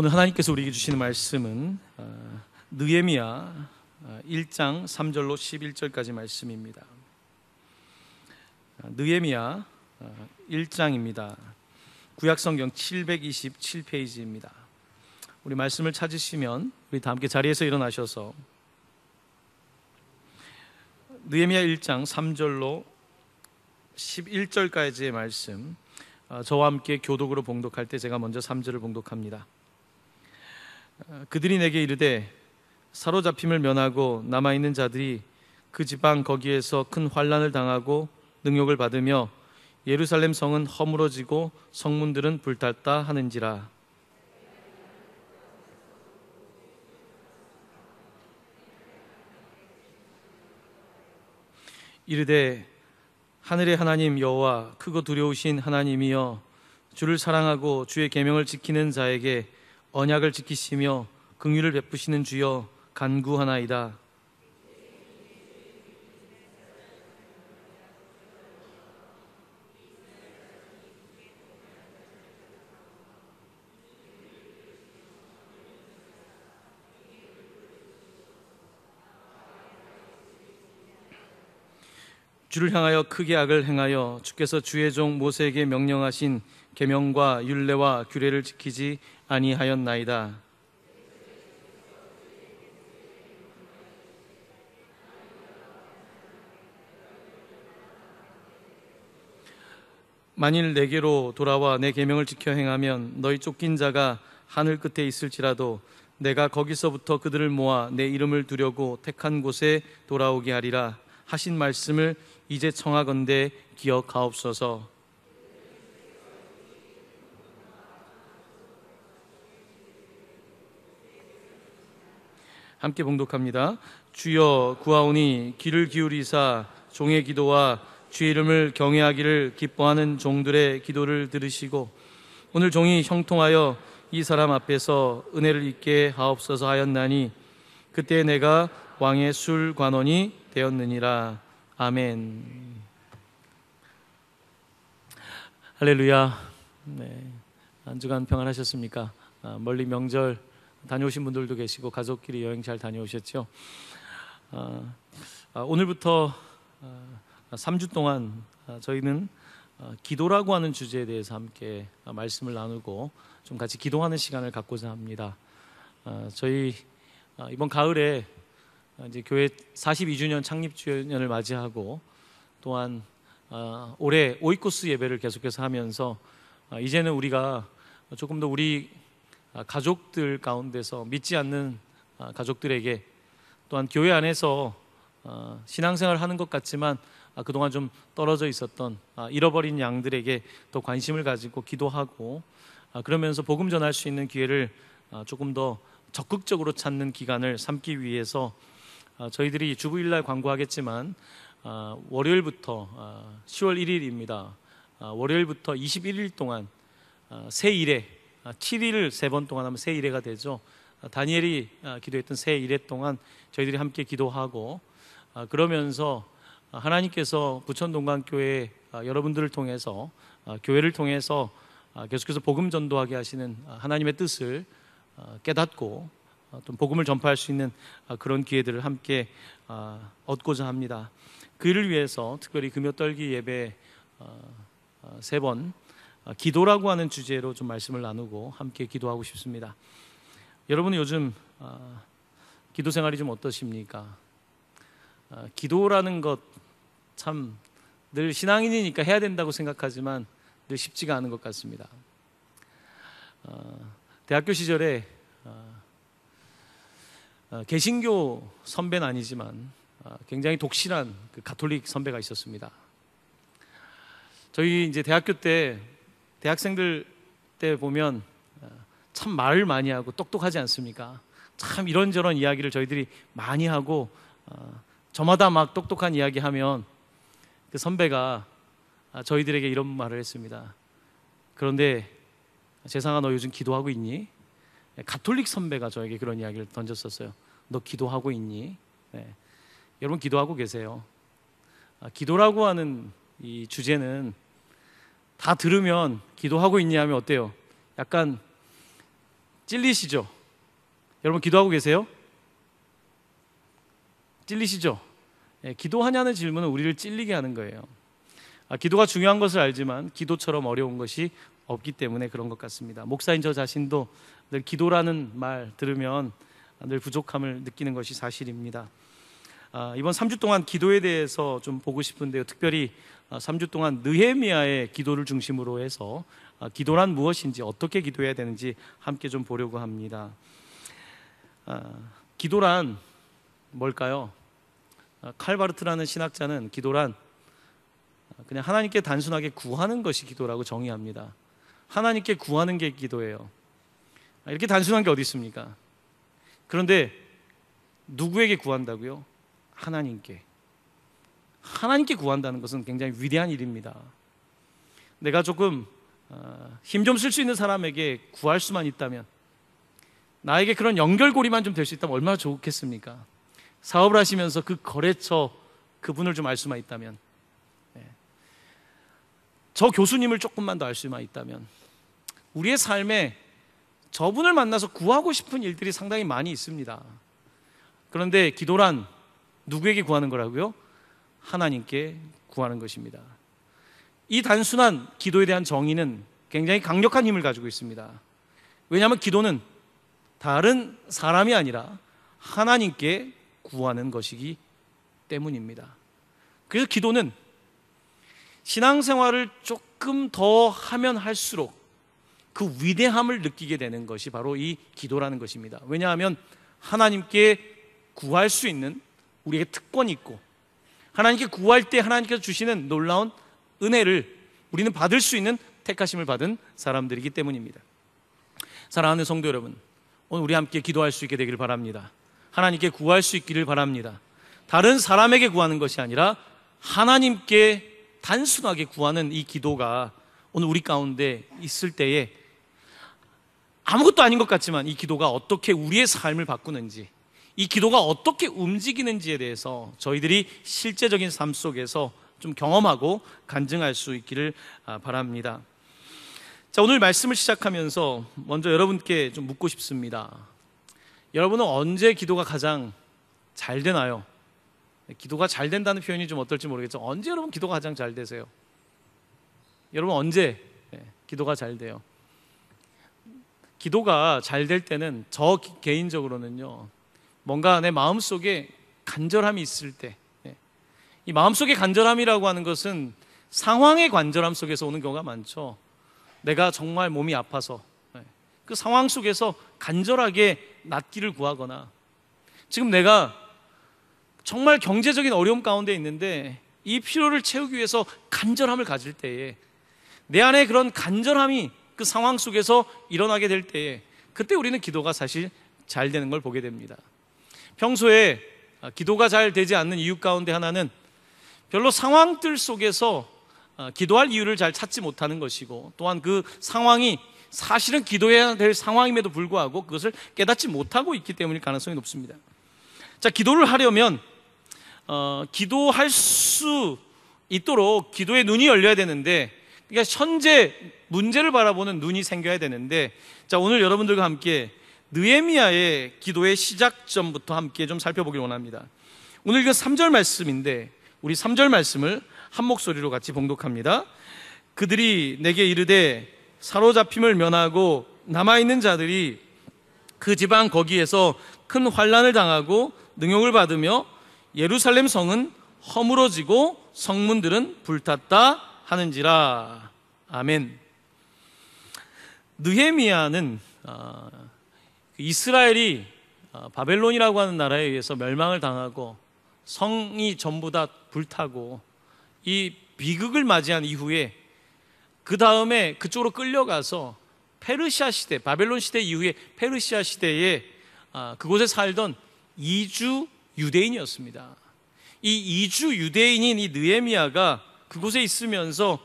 오늘 하나님께서 우리에게 주시는 말씀은 어, 느헤미야 1장 어, 3절로 11절까지 말씀입니다. 어, 느헤미야 1장입니다. 구약성경 727페이지입니다. 우리 말씀을 찾으시면 우리 다 함께 자리에서 일어나셔서 느헤미야 1장 3절로 11절까지의 말씀 저와 함께 교독으로 봉독할 때 제가 먼저 3절을 봉독합니다. 어, 그들이 내게 이르되 사로잡힘을 면하고 남아 있는 자들이 그 지방 거기에서 큰 환란을 당하고 능욕을 받으며 예루살렘 성은 허물어지고 성문들은 불탔다 하는지라 이르되 하늘의 하나님 여호와 크고 두려우신 하나님이여 주를 사랑하고 주의 계명을 지키는 자에게 언약을 지키시며 긍휼을 베푸시는 주여 간구하나이다. 주를 향하여 크게 악을 행하여 주께서 주의 종 모세에게 명령하신 계명과 율례와 규례를 지키지 아니하였나이다. 만일 내게로 돌아와 내 계명을 지켜 행하면 너희 쫓긴 자가 하늘 끝에 있을지라도 내가 거기서부터 그들을 모아 내 이름을 두려고 택한 곳에 돌아오게 하리라 하신 말씀을 이제 청하건대 기억하옵소서. 함께 봉독합니다. 주여 구하오니 귀를 기울이사 종의 기도와 주의 이름을 경외하기를 기뻐하는 종들의 기도를 들으시고 오늘 종이 형통하여 이 사람 앞에서 은혜를 잊게 하옵소서 하였나니 그때 내가 왕의 술 관원이 되었느니라. 아멘. 할렐루야. 네. 한 주간 평안하셨습니까? 아, 멀리 명절 다녀오신 분들도 계시고 가족끼리 여행 잘 다녀오셨죠? 아, 아, 오늘부터 3주 아, 동안 아, 저희는 아, 기도라고 하는 주제에 대해서 함께 말씀을 나누고 좀 같이 기도하는 시간을 갖고자 합니다. 저희 이번 가을에 어, 이제 교회 42주년 창립 주년을 맞이하고 또한 어, 올해 오이코스 예배를 계속해서 하면서 어, 이제는 우리가 조금 더 우리 아, 가족들 가운데서 믿지 않는 아, 가족들에게 또한 교회 안에서 신앙생활 하는 것 같지만 아, 그동안 좀 떨어져 있었던 잃어버린 양들에게 더 관심을 가지고 기도하고 그러면서 복음 전할 수 있는 기회를 조금 더 적극적으로 찾는 기간을 삼기 위해서 어, 저희들이 주부일날 광고하겠지만 어, 월요일부터 10월 어, 1일입니다. 월요일부터 21일 동안 새 일에 7일을 세 번 동안 하면 새 일회가 되죠. 다니엘이 기도했던 새 일회 동안 저희들이 함께 기도하고 그러면서 하나님께서 부천동강교회 여러분들을 통해서 교회를 통해서 계속해서 복음 전도하게 하시는 하나님의 뜻을 깨닫고 어, 좀 복음을 전파할 수 있는 아, 그런 기회들을 함께 아, 얻고자 합니다. 그를 위해서 특별히 금요떨기 예배 어, 어, 세번 기도라고 하는 주제로 좀 말씀을 나누고 함께 기도하고 싶습니다. 여러분 요즘 아, 기도 생활이 좀 어떠십니까? 기도라는 것 참 늘 신앙인이니까 해야 된다고 생각하지만 늘 쉽지가 않은 것 같습니다. 대학교 시절에 어, 개신교 선배는 아니지만 어, 굉장히 독실한 그 가톨릭 선배가 있었습니다. 저희 이제 대학교 때 대학생들 때 보면 어, 참 말을 많이 하고 똑똑하지 않습니까? 참 이런저런 이야기를 저희들이 많이 하고 저마다 막 똑똑한 이야기 하면 그 선배가 아, 저희들에게 이런 말을 했습니다. 그런데 재상아 아, 너 요즘 기도하고 있니? 가톨릭 선배가 저에게 그런 이야기를 던졌었어요. 너 기도하고 있니? 네. 여러분 기도하고 계세요. 아, 기도라고 하는 이 주제는 다 들으면 기도하고 있니 하면 어때요? 약간 찔리시죠? 여러분 기도하고 계세요? 찔리시죠? 예, 기도하냐는 질문은 우리를 찔리게 하는 거예요. 아, 기도가 중요한 것을 알지만 기도처럼 어려운 것이 없기 때문에 그런 것 같습니다. 목사인 저 자신도 늘 기도라는 말 들으면 늘 부족함을 느끼는 것이 사실입니다. 아, 이번 3주 동안 기도에 대해서 좀 보고 싶은데요. 특별히 3주 아, 동안 느헤미야의 기도를 중심으로 해서 아, 기도란 무엇인지 어떻게 기도해야 되는지 함께 좀 보려고 합니다. 기도란 뭘까요? 칼바르트라는 신학자는 기도란 그냥 하나님께 단순하게 구하는 것이 기도라고 정의합니다. 하나님께 구하는 게 기도예요. 아, 이렇게 단순한 게 어디 있습니까? 그런데 누구에게 구한다고요? 하나님께. 하나님께 구한다는 것은 굉장히 위대한 일입니다. 내가 조금 어, 힘좀 쓸 수 있는 사람에게 구할 수만 있다면 나에게 그런 연결고리만 좀 될 수 있다면 얼마나 좋겠습니까? 사업을 하시면서 그 거래처 그분을 좀 알 수만 있다면 예. 저 교수님을 조금만 더 알 수만 있다면 우리의 삶에 저분을 만나서 구하고 싶은 일들이 상당히 많이 있습니다. 그런데 기도란 누구에게 구하는 거라고요? 하나님께 구하는 것입니다. 이 단순한 기도에 대한 정의는 굉장히 강력한 힘을 가지고 있습니다. 왜냐하면 기도는 다른 사람이 아니라 하나님께 구하는 것이기 때문입니다. 그래서 기도는 신앙생활을 조금 더 하면 할수록 그 위대함을 느끼게 되는 것이 바로 이 기도라는 것입니다. 왜냐하면 하나님께 구할 수 있는 우리의 특권이 있고 하나님께 구할 때 하나님께서 주시는 놀라운 은혜를 우리는 받을 수 있는 택하심을 받은 사람들이기 때문입니다. 사랑하는 성도 여러분, 오늘 우리 함께 기도할 수 있게 되기를 바랍니다. 하나님께 구할 수 있기를 바랍니다. 다른 사람에게 구하는 것이 아니라 하나님께 단순하게 구하는 이 기도가 오늘 우리 가운데 있을 때에 아무것도 아닌 것 같지만 이 기도가 어떻게 우리의 삶을 바꾸는지, 이 기도가 어떻게 움직이는지에 대해서 저희들이 실제적인 삶 속에서 좀 경험하고 간증할 수 있기를 아, 바랍니다. 자, 오늘 말씀을 시작하면서 먼저 여러분께 좀 묻고 싶습니다. 여러분은 언제 기도가 가장 잘 되나요? 기도가 잘 된다는 표현이 좀 어떨지 모르겠죠. 언제 여러분 기도가 가장 잘 되세요? 여러분 언제 예, 기도가 잘 돼요? 기도가 잘 될 때는 저 개인적으로는요. 뭔가 내 마음속에 간절함이 있을 때. 예. 이마음속에 간절함이라고 하는 것은 상황의 간절함 속에서 오는 경우가 많죠. 내가 정말 몸이 아파서 예. 그 상황 속에서 간절하게 낫기를 구하거나 지금 내가 정말 경제적인 어려움 가운데 있는데 이 필요를 채우기 위해서 간절함을 가질 때에 내 안에 그런 간절함이 그 상황 속에서 일어나게 될 때에 그때 우리는 기도가 사실 잘 되는 걸 보게 됩니다. 평소에 아, 기도가 잘 되지 않는 이유 가운데 하나는 별로 상황들 속에서 아, 기도할 이유를 잘 찾지 못하는 것이고 또한 그 상황이 사실은 기도해야 될 상황임에도 불구하고 그것을 깨닫지 못하고 있기 때문일 가능성이 높습니다. 자, 기도를 하려면 어, 기도할 수 있도록 기도의 눈이 열려야 되는데 그러니까 현재 문제를 바라보는 눈이 생겨야 되는데 자 오늘 여러분들과 함께 느에미아의 기도의 시작점부터 함께 좀 살펴보길 원합니다. 오늘 이거 그 3절 말씀인데 우리 3절 말씀을 한 목소리로 같이 봉독합니다. 그들이 내게 이르되 사로잡힘을 면하고 남아 있는 자들이 그 지방 거기에서 큰 환란을 당하고 능욕을 받으며 예루살렘 성은 허물어지고 성문들은 불탔다 하는지라 아멘. 느헤미야는 어, 그 이스라엘이 어, 바벨론이라고 하는 나라에 의해서 멸망을 당하고 성이 전부 다 불타고 이 비극을 맞이한 이후에 그 다음에 그쪽으로 끌려가서 페르시아 시대, 바벨론 시대 이후에 페르시아 시대에 아, 그곳에 살던 이주 유대인이었습니다. 이 이주 유대인인 이 느헤미야가 그곳에 있으면서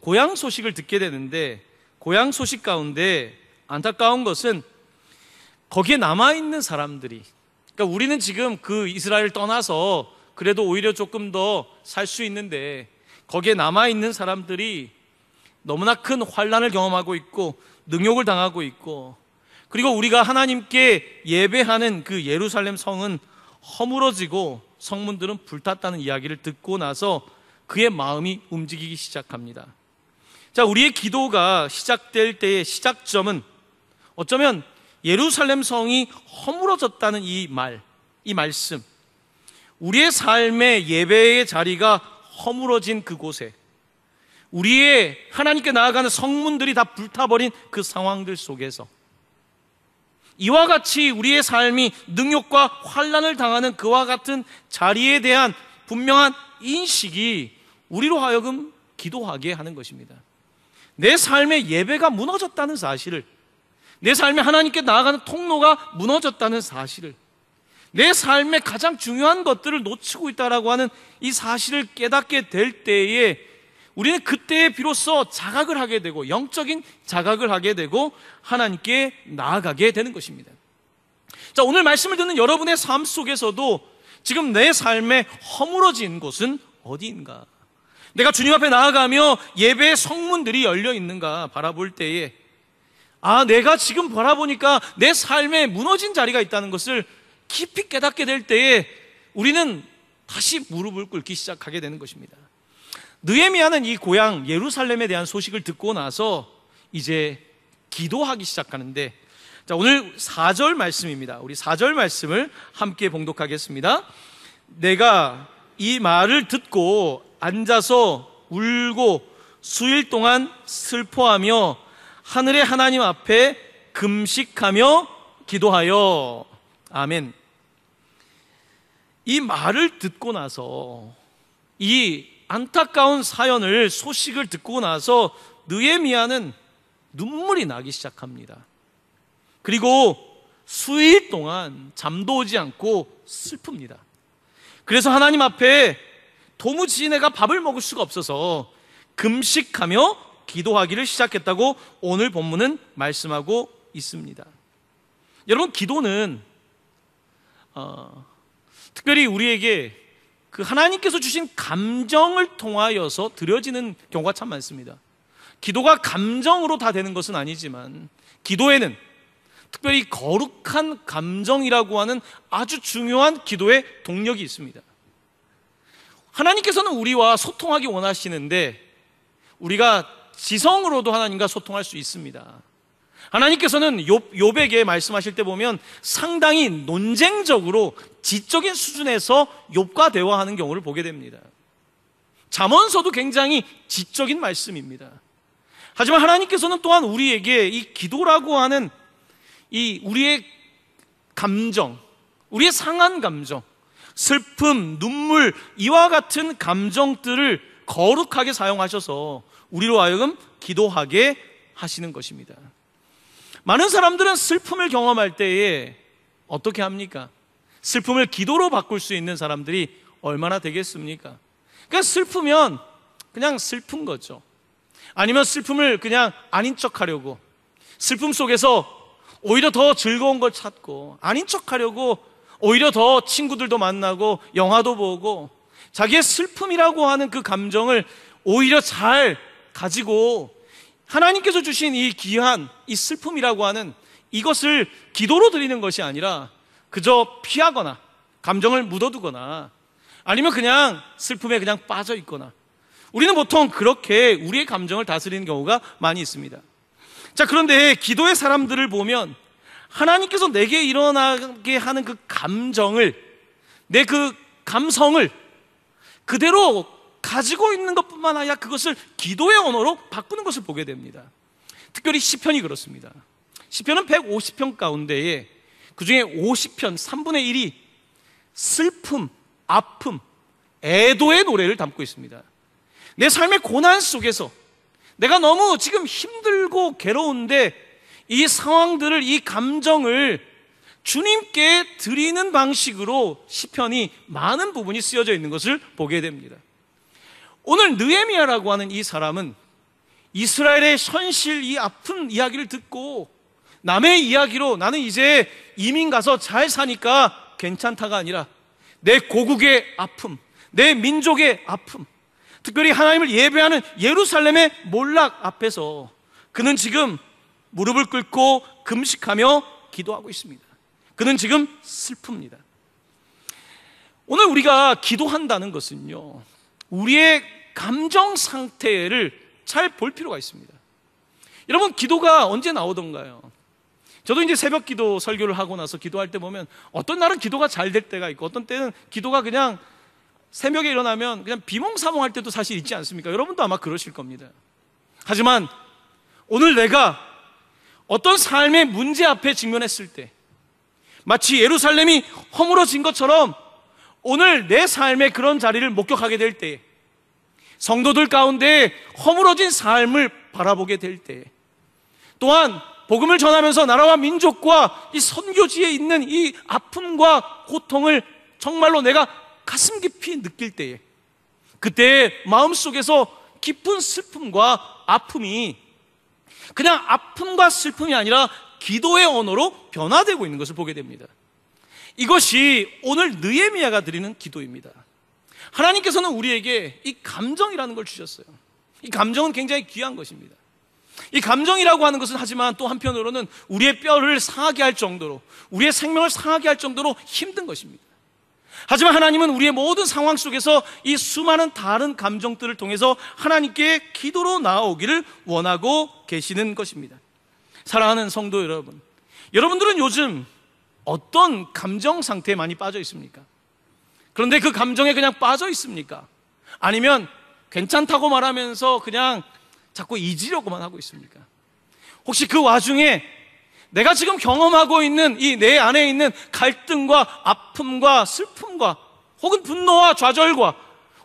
고향 소식을 듣게 되는데 고향 소식 가운데 안타까운 것은 거기에 남아 있는 사람들이 그러니까 우리는 지금 그 이스라엘 떠나서 그래도 오히려 조금 더 살 수 있는데 거기에 남아 있는 사람들이 너무나 큰 환란을 경험하고 있고 능욕을 당하고 있고 그리고 우리가 하나님께 예배하는 그 예루살렘 성은 허물어지고 성문들은 불탔다는 이야기를 듣고 나서 그의 마음이 움직이기 시작합니다. 자, 우리의 기도가 시작될 때의 시작점은 어쩌면 예루살렘 성이 허물어졌다는 이 말, 이 말씀. 우리의 삶의 예배의 자리가 허물어진 그곳에 우리의 하나님께 나아가는 성문들이 다 불타버린 그 상황들 속에서 이와 같이 우리의 삶이 능욕과 환란을 당하는 그와 같은 자리에 대한 분명한 인식이 우리로 하여금 기도하게 하는 것입니다. 내 삶의 예배가 무너졌다는 사실을, 내 삶에 하나님께 나아가는 통로가 무너졌다는 사실을, 내 삶의 가장 중요한 것들을 놓치고 있다라고 하는 이 사실을 깨닫게 될 때에 우리는 그때에 비로소 자각을 하게 되고 영적인 자각을 하게 되고 하나님께 나아가게 되는 것입니다. 자, 오늘 말씀을 듣는 여러분의 삶 속에서도 지금 내 삶에 허물어진 곳은 어디인가? 내가 주님 앞에 나아가며 예배의 성문들이 열려 있는가 바라볼 때에 아, 내가 지금 바라보니까 내 삶에 무너진 자리가 있다는 것을 깊이 깨닫게 될 때에 우리는 다시 무릎을 꿇기 시작하게 되는 것입니다. 느헤미아는이 고향 예루살렘에 대한 소식을 듣고 나서 이제 기도하기 시작하는데 자, 오늘 4절 말씀입니다. 우리 4절 말씀을 함께 봉독하겠습니다. 내가 이 말을 듣고 앉아서 울고 수일 동안 슬퍼하며 하늘의 하나님 앞에 금식하며 기도하여 아멘. 이 말을 듣고 나서 이 안타까운 사연을 소식을 듣고 나서 느에미아는 눈물이 나기 시작합니다. 그리고 수일 동안 잠도 오지 않고 슬픕니다. 그래서 하나님 앞에 도무지 내가 밥을 먹을 수가 없어서 금식하며 기도하기를 시작했다고 오늘 본문은 말씀하고 있습니다. 여러분, 기도는, 어, 특별히 우리에게 그 하나님께서 주신 감정을 통하여서 드려지는 경우가 참 많습니다. 기도가 감정으로 다 되는 것은 아니지만, 기도에는 특별히 거룩한 감정이라고 하는 아주 중요한 기도의 동력이 있습니다. 하나님께서는 우리와 소통하기 원하시는데 우리가 지성으로도 하나님과 소통할 수 있습니다. 하나님께서는 욥 욥에게 말씀하실 때 보면 상당히 논쟁적으로 지적인 수준에서 욥과 대화하는 경우를 보게 됩니다. 잠언서도 굉장히 지적인 말씀입니다. 하지만 하나님께서는 또한 우리에게 이 기도라고 하는 이 우리의 감정, 우리의 상한 감정, 슬픔, 눈물, 이와 같은 감정들을 거룩하게 사용하셔서 우리로 하여금 기도하게 하시는 것입니다. 많은 사람들은 슬픔을 경험할 때에 어떻게 합니까? 슬픔을 기도로 바꿀 수 있는 사람들이 얼마나 되겠습니까? 그러니까 슬프면 그냥 슬픈 거죠. 아니면 슬픔을 그냥 아닌 척 하려고 슬픔 속에서 오히려 더 즐거운 걸 찾고 아닌 척 하려고 오히려 더 친구들도 만나고 영화도 보고 자기의 슬픔이라고 하는 그 감정을 오히려 잘 가지고 하나님께서 주신 이 귀한 이 슬픔이라고 하는 이것을 기도로 드리는 것이 아니라 그저 피하거나 감정을 묻어두거나 아니면 그냥 슬픔에 그냥 빠져 있거나 우리는 보통 그렇게 우리의 감정을 다스리는 경우가 많이 있습니다. 자, 그런데 기도의 사람들을 보면 하나님께서 내게 일어나게 하는 그 감정을 내 그 감성을 그대로 가지고 있는 것뿐만 아니라 그것을 기도의 언어로 바꾸는 것을 보게 됩니다. 특별히 시편이 그렇습니다. 시편은 150편 가운데에 그 중에 50편 3분의 1이 슬픔, 아픔, 애도의 노래를 담고 있습니다. 내 삶의 고난 속에서 내가 너무 지금 힘들고 괴로운데 이 상황들을 이 감정을 주님께 드리는 방식으로 시편이 많은 부분이 쓰여져 있는 것을 보게 됩니다. 오늘 느헤미야라고 하는 이 사람은 이스라엘의 현실 이 아픈 이야기를 듣고 남의 이야기로 나는 이제 이민 가서 잘 사니까 괜찮다가 아니라 내 고국의 아픔, 내 민족의 아픔, 특별히 하나님을 예배하는 예루살렘의 몰락 앞에서 그는 지금 무릎을 꿇고 금식하며 기도하고 있습니다. 그는 지금 슬픕니다. 오늘 우리가 기도한다는 것은요, 우리의 감정 상태를 잘 볼 필요가 있습니다. 여러분, 기도가 언제 나오던가요? 저도 이제 새벽 기도 설교를 하고 나서 기도할 때 보면 어떤 날은 기도가 잘 될 때가 있고 어떤 때는 기도가 그냥 새벽에 일어나면 그냥 비몽사몽할 때도 사실 있지 않습니까? 여러분도 아마 그러실 겁니다. 하지만 오늘 내가 어떤 삶의 문제 앞에 직면했을 때 마치 예루살렘이 허물어진 것처럼 오늘 내 삶의 그런 자리를 목격하게 될 때, 성도들 가운데 허물어진 삶을 바라보게 될 때, 또한 복음을 전하면서 나라와 민족과 이 선교지에 있는 이 아픔과 고통을 정말로 내가 가슴 깊이 느낄 때에 그때 마음속에서 깊은 슬픔과 아픔이 그냥 아픔과 슬픔이 아니라 기도의 언어로 변화되고 있는 것을 보게 됩니다. 이것이 오늘 느에미아가 드리는 기도입니다. 하나님께서는 우리에게 이 감정이라는 걸 주셨어요. 이 감정은 굉장히 귀한 것입니다. 이 감정이라고 하는 것은 하지만 또 한편으로는 우리의 뼈를 상하게 할 정도로 우리의 생명을 상하게 할 정도로 힘든 것입니다. 하지만 하나님은 우리의 모든 상황 속에서 이 수많은 다른 감정들을 통해서 하나님께 기도로 나오기를 원하고 계시는 것입니다. 사랑하는 성도 여러분, 여러분들은 요즘 어떤 감정 상태에 많이 빠져 있습니까? 그런데 그 감정에 그냥 빠져 있습니까? 아니면 괜찮다고 말하면서 그냥 자꾸 잊으려고만 하고 있습니까? 혹시 그 와중에 내가 지금 경험하고 있는 이 내 안에 있는 갈등과 아픔과 슬픔과 혹은 분노와 좌절과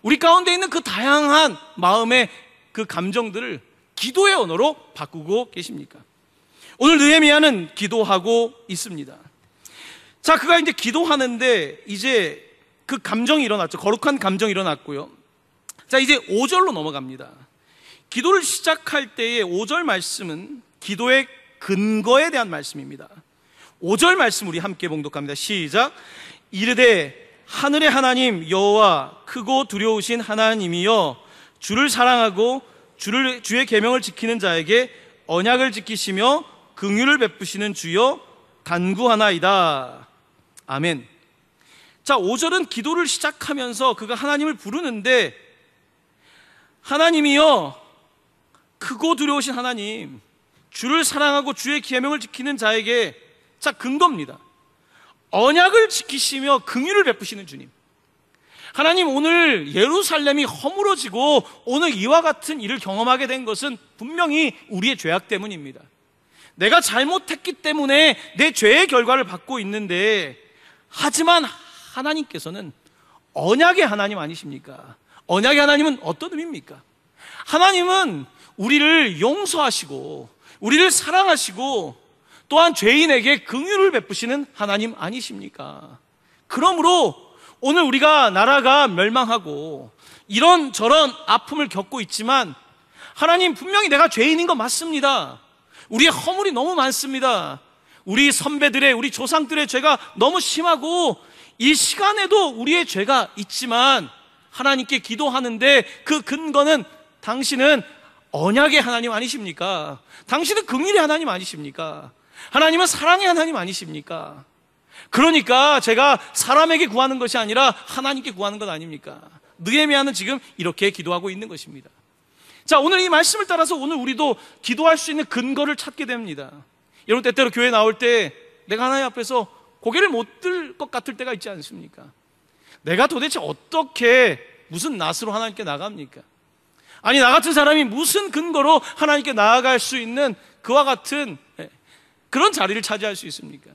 우리 가운데 있는 그 다양한 마음의 그 감정들을 기도의 언어로 바꾸고 계십니까? 오늘 느헤미야는 기도하고 있습니다. 자, 그가 이제 기도하는데 이제 그 감정이 일어났죠. 거룩한 감정이 일어났고요. 자, 이제 5절로 넘어갑니다. 기도를 시작할 때의 5절 말씀은 기도의 근거에 대한 말씀입니다. 5절 말씀 우리 함께 봉독합니다. 시작. 이르되 하늘의 하나님 여호와 크고 두려우신 하나님이여 주를 사랑하고 주를 주의 계명을 지키는 자에게 언약을 지키시며 긍휼을 베푸시는 주여 간구하나이다. 아멘. 자, 5절은 기도를 시작하면서 그가 하나님을 부르는데 하나님이여 크고 두려우신 하나님 주를 사랑하고 주의 계명을 지키는 자에게 자 근거입니다. 언약을 지키시며 긍휼을 베푸시는 주님. 하나님 오늘 예루살렘이 허물어지고 오늘 이와 같은 일을 경험하게 된 것은 분명히 우리의 죄악 때문입니다. 내가 잘못했기 때문에 내 죄의 결과를 받고 있는데 하지만 하나님께서는 언약의 하나님 아니십니까? 언약의 하나님은 어떤 의미입니까? 하나님은 우리를 용서하시고 우리를 사랑하시고 또한 죄인에게 긍휼을 베푸시는 하나님 아니십니까? 그러므로 오늘 우리가 나라가 멸망하고 이런 저런 아픔을 겪고 있지만 하나님 분명히 내가 죄인인 거 맞습니다. 우리의 허물이 너무 많습니다. 우리 선배들의 우리 조상들의 죄가 너무 심하고 이 시간에도 우리의 죄가 있지만 하나님께 기도하는데 그 근거는 당신은 언약의 하나님 아니십니까? 당신은 긍일의 하나님 아니십니까? 하나님은 사랑의 하나님 아니십니까? 그러니까 제가 사람에게 구하는 것이 아니라 하나님께 구하는 것 아닙니까? 느헤미야는 지금 이렇게 기도하고 있는 것입니다. 자, 오늘 이 말씀을 따라서 오늘 우리도 기도할 수 있는 근거를 찾게 됩니다. 여러분 때때로 교회 나올 때 내가 하나님 앞에서 고개를 못 들 것 같을 때가 있지 않습니까? 내가 도대체 어떻게 무슨 낯으로 하나님께 나갑니까? 아니, 나 같은 사람이 무슨 근거로 하나님께 나아갈 수 있는 그와 같은 예, 그런 자리를 차지할 수 있습니까?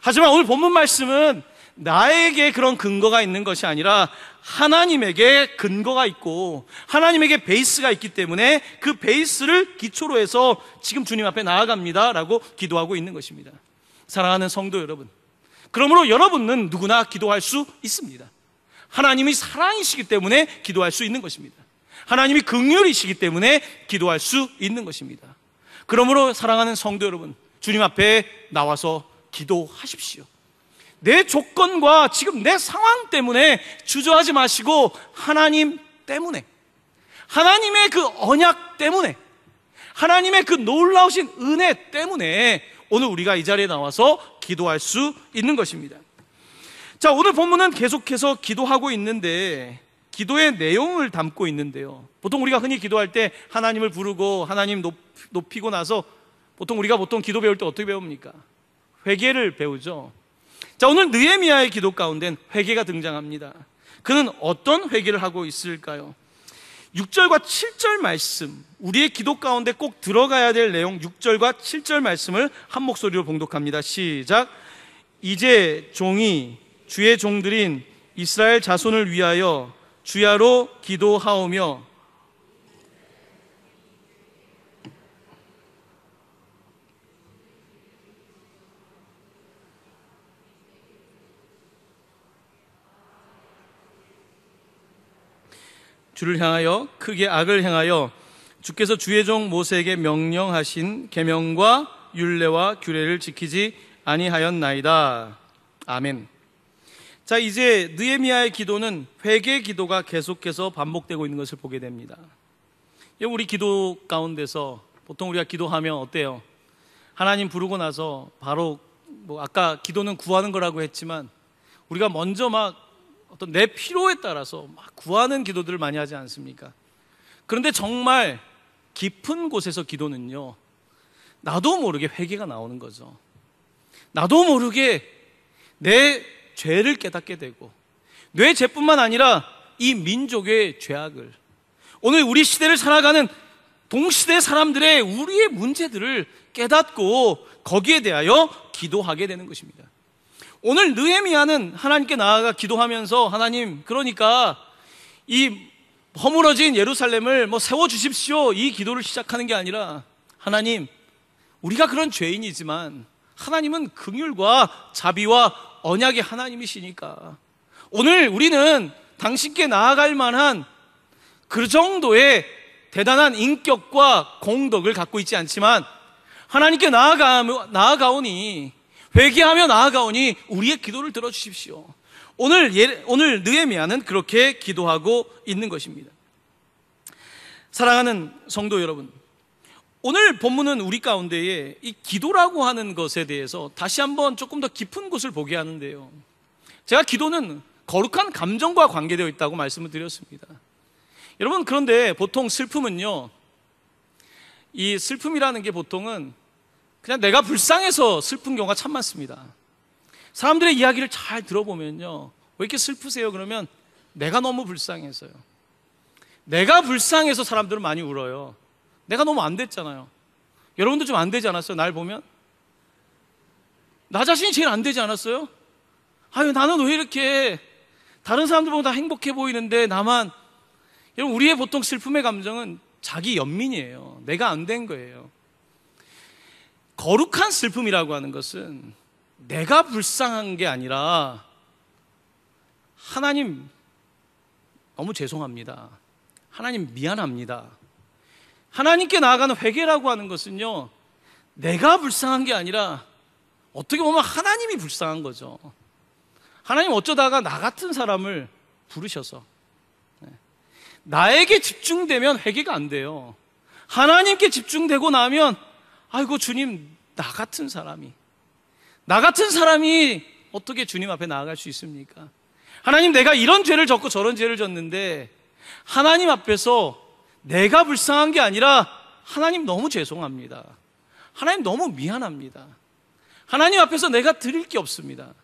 하지만 오늘 본문 말씀은 나에게 그런 근거가 있는 것이 아니라 하나님에게 근거가 있고 하나님에게 베이스가 있기 때문에 그 베이스를 기초로 해서 지금 주님 앞에 나아갑니다. 라고 기도하고 있는 것입니다. 사랑하는 성도 여러분. 그러므로 여러분은 누구나 기도할 수 있습니다. 하나님이 사랑이시기 때문에 기도할 수 있는 것입니다. 하나님이 극률이시기 때문에 기도할 수 있는 것입니다. 그러므로 사랑하는 성도 여러분, 주님 앞에 나와서 기도하십시오. 내 조건과 지금 내 상황 때문에 주저하지 마시고 하나님 때문에 하나님의 그 언약 때문에 하나님의 그 놀라우신 은혜 때문에 오늘 우리가 이 자리에 나와서 기도할 수 있는 것입니다. 자, 오늘 본문은 계속해서 기도하고 있는데 기도의 내용을 담고 있는데요. 보통 우리가 흔히 기도할 때 하나님을 부르고 하나님 높이고 나서 보통 우리가 보통 기도 배울 때 어떻게 배웁니까? 회개를 배우죠. 자, 오늘 느헤미아의 기도 가운데는 회개가 등장합니다. 그는 어떤 회개를 하고 있을까요? 6절과 7절 말씀, 우리의 기도 가운데 꼭 들어가야 될 내용 6절과 7절 말씀을 한 목소리로 봉독합니다. 시작. 이제 종이 주의 종들인 이스라엘 자손을 위하여 주야로 기도하오며 주를 향하여 크게 악을 행하여 주께서 주의 종 모세에게 명령하신 계명과 율례와 규례를 지키지 아니하였나이다. 아멘. 자, 이제 느에미아의 기도는 회개 기도가 계속해서 반복되고 있는 것을 보게 됩니다. 예, 우리 기도 가운데서 보통 우리가 기도하면 어때요? 하나님 부르고 나서 바로 뭐 아까 기도는 구하는 거라고 했지만 우리가 먼저 막 어떤 내 필요에 따라서 막 구하는 기도들을 많이 하지 않습니까? 그런데 정말 깊은 곳에서 기도는요. 나도 모르게 회개가 나오는 거죠. 나도 모르게 내 죄를 깨닫게 되고 뇌 죄뿐만 아니라 이 민족의 죄악을 오늘 우리 시대를 살아가는 동시대 사람들의 우리의 문제들을 깨닫고 거기에 대하여 기도하게 되는 것입니다. 오늘 느헤미야는 하나님께 나아가 기도하면서 하나님 그러니까 이 허물어진 예루살렘을 뭐 세워 주십시오 이 기도를 시작하는 게 아니라 하나님 우리가 그런 죄인이지만 하나님은 긍휼과 자비와 언약의 하나님이시니까. 오늘 우리는 당신께 나아갈 만한 그 정도의 대단한 인격과 공덕을 갖고 있지 않지만 하나님께 나아가, 나아가오니 회개하며 나아가오니 우리의 기도를 들어주십시오. 오늘 예, 오늘 느헤미야는 그렇게 기도하고 있는 것입니다. 사랑하는 성도 여러분, 오늘 본문은 우리 가운데에 이 기도라고 하는 것에 대해서 다시 한번 조금 더 깊은 곳을 보게 하는데요. 제가 기도는 거룩한 감정과 관계되어 있다고 말씀을 드렸습니다. 여러분, 그런데 보통 슬픔은요, 이 슬픔이라는 게 보통은 그냥 내가 불쌍해서 슬픈 경우가 참 많습니다. 사람들의 이야기를 잘 들어보면요. 왜 이렇게 슬프세요? 그러면 내가 너무 불쌍해서요. 내가 불쌍해서 사람들은 많이 울어요. 내가 너무 안 됐잖아요. 여러분도 좀 안 되지 않았어요? 날 보면? 나 자신이 제일 안 되지 않았어요? 아유, 나는 왜 이렇게 다른 사람들보다 행복해 보이는데 나만 여러분 우리의 보통 슬픔의 감정은 자기 연민이에요. 내가 안 된 거예요. 거룩한 슬픔이라고 하는 것은 내가 불쌍한 게 아니라 하나님 너무 죄송합니다. 하나님 미안합니다. 하나님께 나아가는 회개라고 하는 것은요, 내가 불쌍한 게 아니라 어떻게 보면 하나님이 불쌍한 거죠. 하나님 어쩌다가 나 같은 사람을 부르셔서 네, 나에게 집중되면 회개가 안 돼요. 하나님께 집중되고 나면 아이고 주님 나 같은 사람이 나 같은 사람이 어떻게 주님 앞에 나아갈 수 있습니까? 하나님 내가 이런 죄를 졌고 저런 죄를 졌는데 하나님 앞에서 내가 불쌍한 게 아니라 하나님 너무 죄송합니다. 하나님 너무 미안합니다. 하나님 앞에서 내가 드릴 게 없습니다.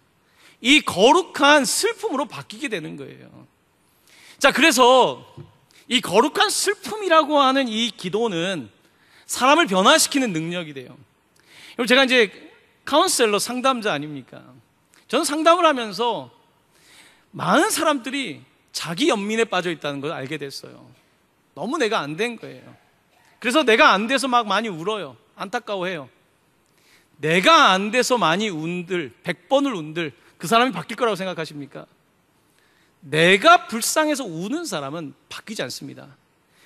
이 거룩한 슬픔으로 바뀌게 되는 거예요. 자, 그래서 이 거룩한 슬픔이라고 하는 이 기도는 사람을 변화시키는 능력이 돼요. 여러분, 제가 이제 카운셀러 상담자 아닙니까? 저는 상담을 하면서 많은 사람들이 자기 연민에 빠져 있다는 걸 알게 됐어요. 너무 내가 안 된 거예요. 그래서 내가 안 돼서 막 많이 울어요. 안타까워해요. 내가 안 돼서 많이 운들, 100번을 운들, 그 사람이 바뀔 거라고 생각하십니까? 내가 불쌍해서 우는 사람은 바뀌지 않습니다.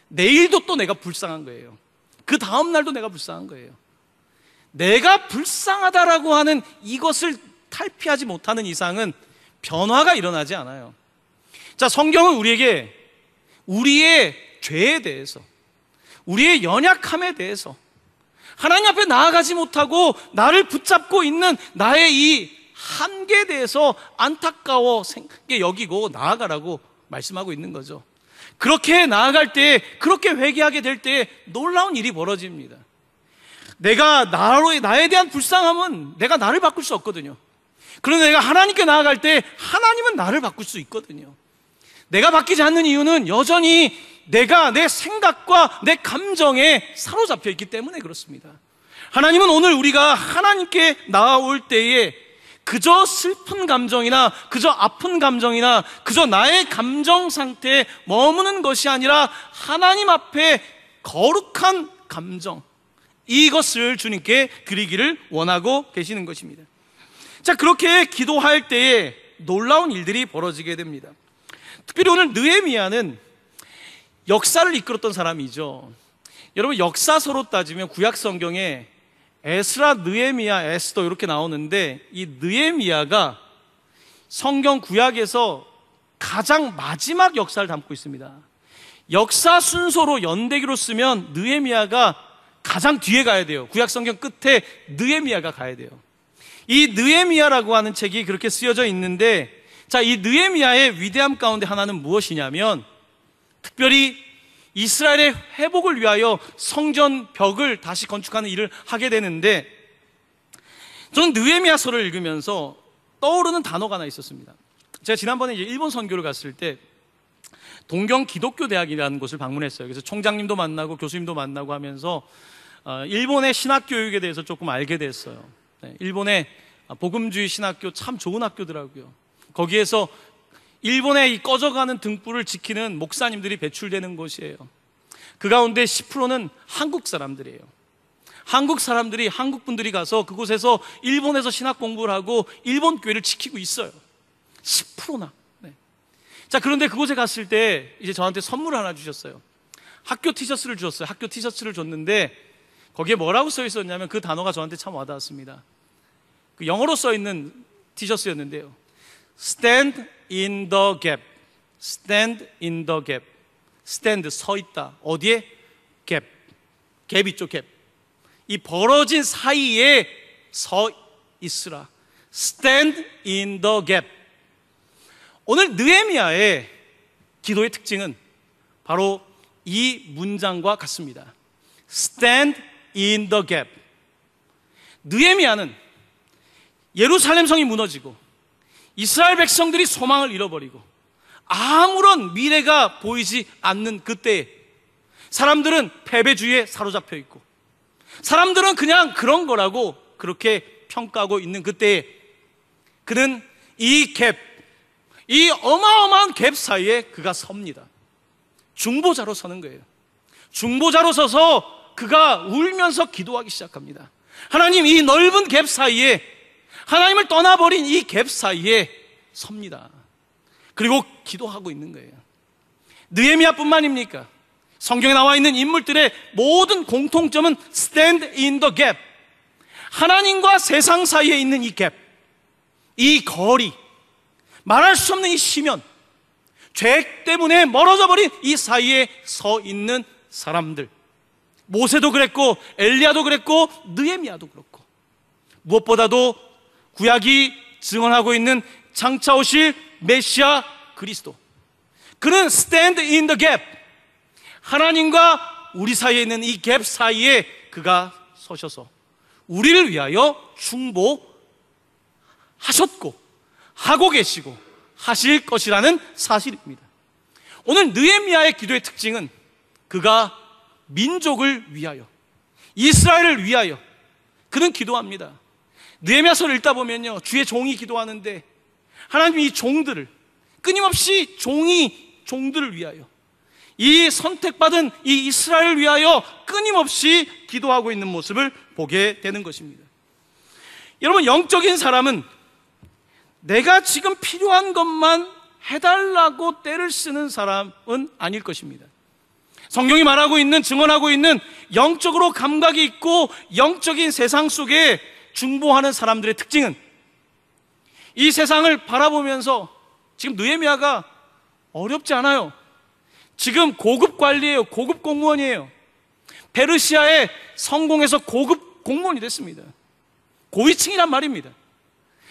내일도 또 내가 불쌍한 거예요. 그 다음날도 내가 불쌍한 거예요. 내가 불쌍하다라고 하는 이것을 탈피하지 못하는 이상은 변화가 일어나지 않아요. 자, 성경은 우리에게 우리의 죄에 대해서, 우리의 연약함에 대해서, 하나님 앞에 나아가지 못하고 나를 붙잡고 있는 나의 이 한계에 대해서 안타까워 생각게 여기고 나아가라고 말씀하고 있는 거죠. 그렇게 나아갈 때, 그렇게 회개하게 될 때 놀라운 일이 벌어집니다. 내가 나로, 나에 대한 불쌍함은 내가 나를 바꿀 수 없거든요. 그런데 내가 하나님께 나아갈 때 하나님은 나를 바꿀 수 있거든요. 내가 바뀌지 않는 이유는 여전히 내가 내 생각과 내 감정에 사로잡혀 있기 때문에 그렇습니다. 하나님은 오늘 우리가 하나님께 나아올 때에 그저 슬픈 감정이나 그저 아픈 감정이나 그저 나의 감정 상태에 머무는 것이 아니라 하나님 앞에 거룩한 감정 이것을 주님께 드리기를 원하고 계시는 것입니다. 자, 그렇게 기도할 때에 놀라운 일들이 벌어지게 됩니다. 특별히 오늘 느헤미야는 역사를 이끌었던 사람이죠. 여러분 역사서로 따지면 구약 성경에 에스라, 느에미야, 에스더 이렇게 나오는데 이 느에미야가 성경 구약에서 가장 마지막 역사를 담고 있습니다. 역사 순서로 연대기로 쓰면 느에미야가 가장 뒤에 가야 돼요. 구약 성경 끝에 느에미야가 가야 돼요. 이 느에미야라고 하는 책이 그렇게 쓰여져 있는데 자, 이 느에미야의 위대함 가운데 하나는 무엇이냐면 특별히 이스라엘의 회복을 위하여 성전 벽을 다시 건축하는 일을 하게 되는데 저는 느에미아서를 읽으면서 떠오르는 단어가 하나 있었습니다. 제가 지난번에 이제 일본 선교를 갔을 때 동경 기독교 대학이라는 곳을 방문했어요. 그래서 총장님도 만나고 교수님도 만나고 하면서 어, 일본의 신학 교육에 대해서 조금 알게 됐어요. 네, 일본의 복음주의 신학교 참 좋은 학교더라고요. 거기에서 일본의 이 꺼져가는 등불을 지키는 목사님들이 배출되는 곳이에요그 가운데 10%는 한국 사람들이에요. 한국 사람들이 한국 분들이 가서 그곳에서 일본에서 신학 공부를 하고 일본 교회를 지키고 있어요. 10%나. 네. 자, 그런데 그곳에 갔을 때 이제 저한테 선물 을 하나 주셨어요. 학교 티셔츠를 주었어요. 학교 티셔츠를 줬는데 거기에 뭐라고 써 있었냐면 그 단어가 저한테 참 와닿았습니다. 그 영어로 써 있는 티셔츠였는데요. Stand in the gap. stand in the gap. stand 서 있다. 어디에? gap. 갭 있죠, 갭. 이 벌어진 사이에 서 있으라. stand in the gap. 오늘 느헤미야의 기도의 특징은 바로 이 문장과 같습니다. stand in the gap. 느헤미야는 예루살렘 성이 무너지고 이스라엘 백성들이 소망을 잃어버리고 아무런 미래가 보이지 않는 그때에 사람들은 패배주의에 사로잡혀 있고 사람들은 그냥 그런 거라고 그렇게 평가하고 있는 그때에 그는 이 갭, 이 어마어마한 갭 사이에 그가 섭니다. 중보자로 서는 거예요. 중보자로 서서 그가 울면서 기도하기 시작합니다. 하나님 이 넓은 갭 사이에 하나님을 떠나버린 이 갭 사이에 섭니다. 그리고 기도하고 있는 거예요. 느헤미아뿐만입니까 성경에 나와 있는 인물들의 모든 공통점은 stand in the gap. 하나님과 세상 사이에 있는 이 갭, 이 거리, 말할 수 없는 이 시면, 죄 때문에 멀어져 버린 이 사이에 서 있는 사람들. 모세도 그랬고 엘리야도 그랬고 느헤미야도 그렇고 무엇보다도 구약이 증언하고 있는 장차 오실 메시아 그리스도. 그는 stand in the gap. 하나님과 우리 사이에 있는 이 갭 사이에 그가 서셔서 우리를 위하여 중보하셨고 하고 계시고 하실 것이라는 사실입니다. 오늘 느헤미야의 기도의 특징은 그가 민족을 위하여 이스라엘을 위하여 그는 기도합니다. 느헤미야서를 읽다 보면요. 주의 종이 기도하는데 하나님이 이 종들을 끊임없이 종이 종들을 위하여 이 선택받은 이 이스라엘을 위하여 끊임없이 기도하고 있는 모습을 보게 되는 것입니다. 여러분 영적인 사람은 내가 지금 필요한 것만 해달라고 때를 쓰는 사람은 아닐 것입니다. 성경이 말하고 있는 증언하고 있는 영적으로 감각이 있고 영적인 세상 속에 중보하는 사람들의 특징은 이 세상을 바라보면서 지금 느헤미아가 어렵지 않아요. 지금 고급 관리예요. 고급 공무원이에요. 페르시아의 성공에서 고급 공무원이 됐습니다. 고위층이란 말입니다.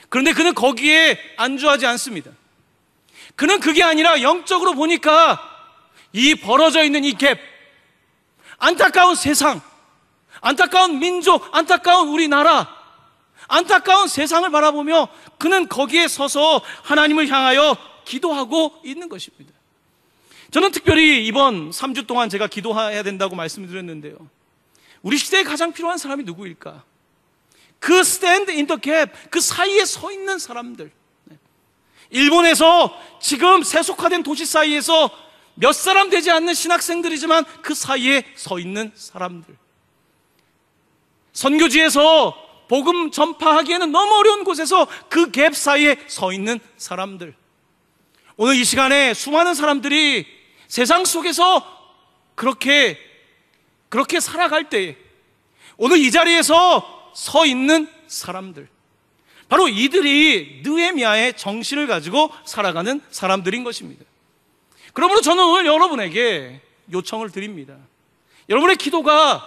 그런데 그는 거기에 안주하지 않습니다. 그는 그게 아니라 영적으로 보니까 이 벌어져 있는 이 갭, 안타까운 세상, 안타까운 민족, 안타까운 우리나라, 안타까운 세상을 바라보며 그는 거기에 서서 하나님을 향하여 기도하고 있는 것입니다. 저는 특별히 이번 3주 동안 제가 기도해야 된다고 말씀드렸는데요. 우리 시대에 가장 필요한 사람이 누구일까? 그 스탠드 인 더 갭, 그 사이에 서 있는 사람들. 일본에서 지금 세속화된 도시 사이에서 몇 사람 되지 않는 신학생들이지만 그 사이에 서 있는 사람들. 선교지에서 복음 전파하기에는 너무 어려운 곳에서 그 갭 사이에 서 있는 사람들. 오늘 이 시간에 수많은 사람들이 세상 속에서 그렇게, 그렇게 살아갈 때에 오늘 이 자리에서 서 있는 사람들. 바로 이들이 느에미아의 정신을 가지고 살아가는 사람들인 것입니다. 그러므로 저는 오늘 여러분에게 요청을 드립니다. 여러분의 기도가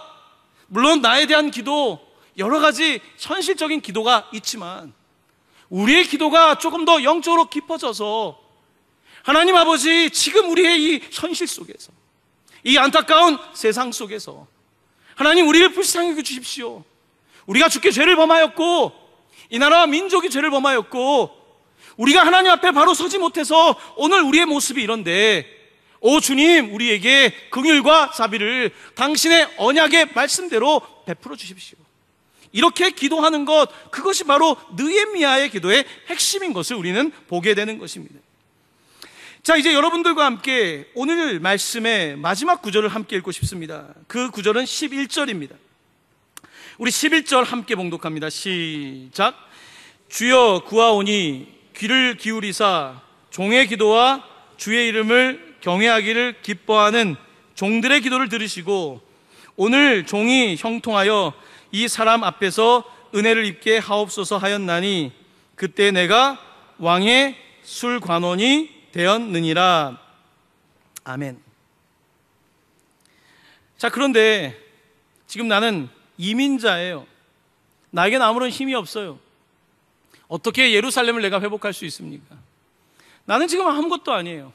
물론 나에 대한 기도, 여러 가지 현실적인 기도가 있지만 우리의 기도가 조금 더 영적으로 깊어져서 하나님 아버지 지금 우리의 이 현실 속에서 이 안타까운 세상 속에서 하나님 우리를 불쌍히 여겨 주십시오. 우리가 죽게 죄를 범하였고 이 나라와 민족이 죄를 범하였고 우리가 하나님 앞에 바로 서지 못해서 오늘 우리의 모습이 이런데 오 주님 우리에게 긍휼과 자비를 당신의 언약의 말씀대로 베풀어 주십시오. 이렇게 기도하는 것, 그것이 바로 느에미아의 기도의 핵심인 것을 우리는 보게 되는 것입니다. 자, 이제 여러분들과 함께 오늘 말씀의 마지막 구절을 함께 읽고 싶습니다. 그 구절은 11절입니다. 우리 11절 함께 봉독합니다. 시작. 주여 구하오니 귀를 기울이사 종의 기도와 주의 이름을 경외하기를 기뻐하는 종들의 기도를 들으시고 오늘 종이 형통하여 이 사람 앞에서 은혜를 입게 하옵소서 하였나니 그때 내가 왕의 술관원이 되었느니라. 아멘. 자, 그런데 지금 나는 이민자예요. 나에겐 아무런 힘이 없어요. 어떻게 예루살렘을 내가 회복할 수 있습니까? 나는 지금 아무것도 아니에요.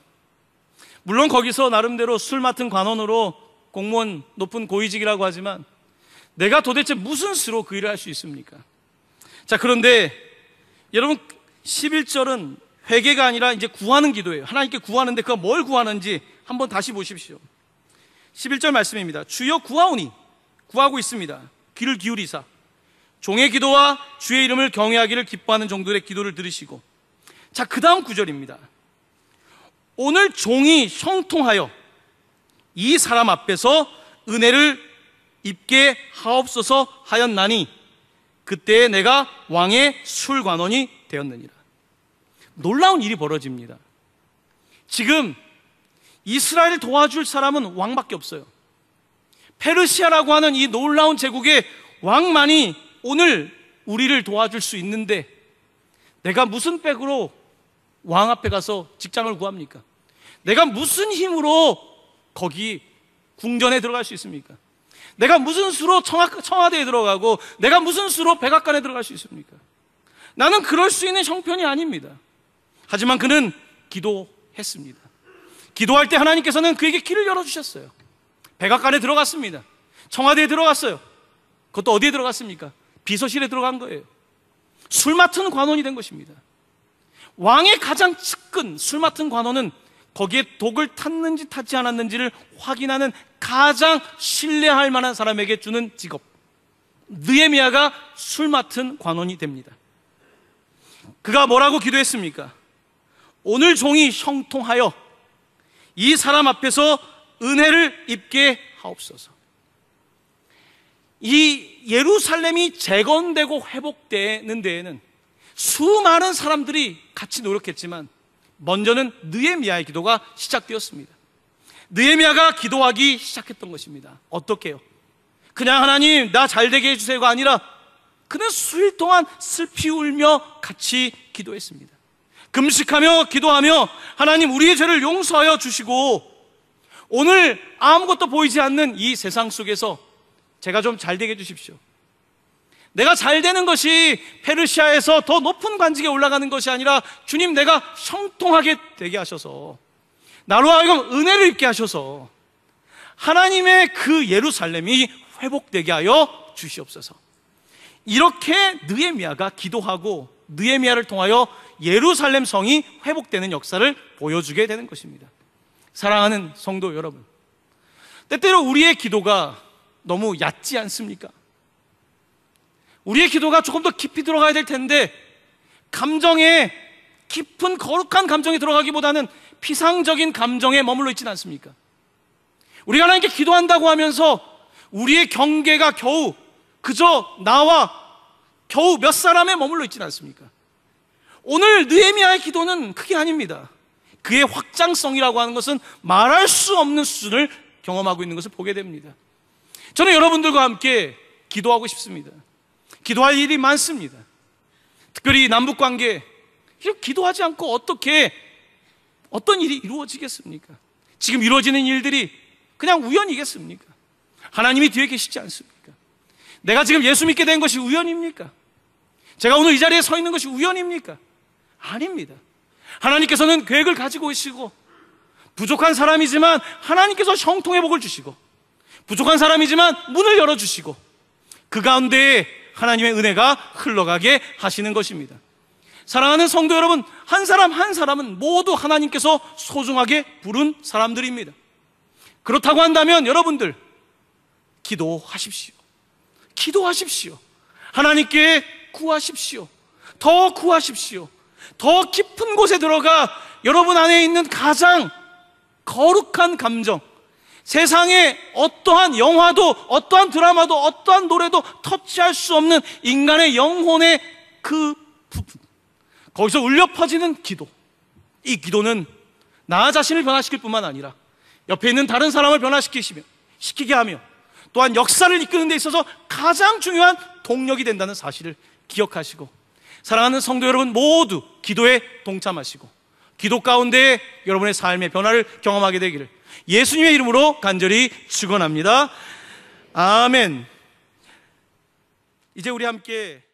물론 거기서 나름대로 술 맡은 관원으로 공무원 높은 고위직이라고 하지만 내가 도대체 무슨 수로 그 일을 할 수 있습니까? 자, 그런데 여러분 11절은 회개가 아니라 이제 구하는 기도예요. 하나님께 구하는데 그가 뭘 구하는지 한번 다시 보십시오. 11절 말씀입니다. 주여 구하오니 구하고 있습니다. 귀를 기울이사 종의 기도와 주의 이름을 경외하기를 기뻐하는 정도의 기도를 들으시고 자, 그다음 구절입니다. 오늘 종이 형통하여 이 사람 앞에서 은혜를 입게 하옵소서 하였나니 그때 내가 왕의 술관원이 되었느니라. 놀라운 일이 벌어집니다. 지금 이스라엘을 도와줄 사람은 왕밖에 없어요. 페르시아라고 하는 이 놀라운 제국의 왕만이 오늘 우리를 도와줄 수 있는데 내가 무슨 백으로 왕 앞에 가서 직장을 구합니까? 내가 무슨 힘으로 거기 궁전에 들어갈 수 있습니까? 내가 무슨 수로 청하, 대에 들어가고 내가 무슨 수로 백악관에 들어갈 수 있습니까? 나는 그럴 수 있는 형편이 아닙니다. 하지만 그는 기도했습니다. 기도할 때 하나님께서는 그에게 길을 열어주셨어요. 백악관에 들어갔습니다. 청와대에 들어갔어요. 그것도 어디에 들어갔습니까? 비서실에 들어간 거예요. 술 맡은 관원이 된 것입니다. 왕의 가장 측근, 술 맡은 관원은 거기에 독을 탔는지 탔지 않았는지를 확인하는 가장 신뢰할 만한 사람에게 주는 직업. 느에미아가 술 맡은 관원이 됩니다. 그가 뭐라고 기도했습니까? 오늘 종이 형통하여 이 사람 앞에서 은혜를 입게 하옵소서. 이 예루살렘이 재건되고 회복되는 데에는 수많은 사람들이 같이 노력했지만 먼저는 느에미아의 기도가 시작되었습니다. 느헤미야가 기도하기 시작했던 것입니다. 어떻게요? 그냥 하나님 나 잘되게 해주세요가 아니라 그는 수일 동안 슬피 울며 같이 기도했습니다. 금식하며 기도하며 하나님 우리의 죄를 용서하여 주시고 오늘 아무것도 보이지 않는 이 세상 속에서 제가 좀 잘되게 해주십시오. 내가 잘 되는 것이 페르시아에서 더 높은 관직에 올라가는 것이 아니라 주님 내가 형통하게 되게 하셔서 나로 하여금 은혜를 입게 하셔서 하나님의 그 예루살렘이 회복되게 하여 주시옵소서. 이렇게 느에미아가 기도하고 느에미아를 통하여 예루살렘 성이 회복되는 역사를 보여주게 되는 것입니다. 사랑하는 성도 여러분. 때때로 우리의 기도가 너무 얕지 않습니까? 우리의 기도가 조금 더 깊이 들어가야 될 텐데, 감정에, 깊은 거룩한 감정이 들어가기보다는 피상적인 감정에 머물러 있지는 않습니까? 우리가 하나님께 기도한다고 하면서 우리의 경계가 겨우 그저 나와 겨우 몇 사람에 머물러 있지는 않습니까? 오늘 느헤미야의 기도는 크게 아닙니다. 그의 확장성이라고 하는 것은 말할 수 없는 수준을 경험하고 있는 것을 보게 됩니다. 저는 여러분들과 함께 기도하고 싶습니다. 기도할 일이 많습니다. 특별히 남북 관계, 기도하지 않고 어떻게 어떤 일이 이루어지겠습니까? 지금 이루어지는 일들이 그냥 우연이겠습니까? 하나님이 뒤에 계시지 않습니까? 내가 지금 예수 믿게 된 것이 우연입니까? 제가 오늘 이 자리에 서 있는 것이 우연입니까? 아닙니다. 하나님께서는 계획을 가지고 오시고 부족한 사람이지만 하나님께서 형통의 복을 주시고 부족한 사람이지만 문을 열어주시고 그 가운데에 하나님의 은혜가 흘러가게 하시는 것입니다. 사랑하는 성도 여러분, 한 사람 한 사람은 모두 하나님께서 소중하게 부른 사람들입니다. 그렇다고 한다면 여러분들, 기도하십시오. 기도하십시오. 하나님께 구하십시오. 더 구하십시오. 더 깊은 곳에 들어가 여러분 안에 있는 가장 거룩한 감정, 세상의 어떠한 영화도, 어떠한 드라마도, 어떠한 노래도 터치할 수 없는 인간의 영혼의 그 부분. 거기서 울려 퍼지는 기도. 이 기도는 나 자신을 변화시킬 뿐만 아니라 옆에 있는 다른 사람을 변화시키시며 시키게 하며 또한 역사를 이끄는 데 있어서 가장 중요한 동력이 된다는 사실을 기억하시고 사랑하는 성도 여러분 모두 기도에 동참하시고 기도 가운데 여러분의 삶의 변화를 경험하게 되기를 예수님의 이름으로 간절히 축원합니다. 아멘. 이제 우리 함께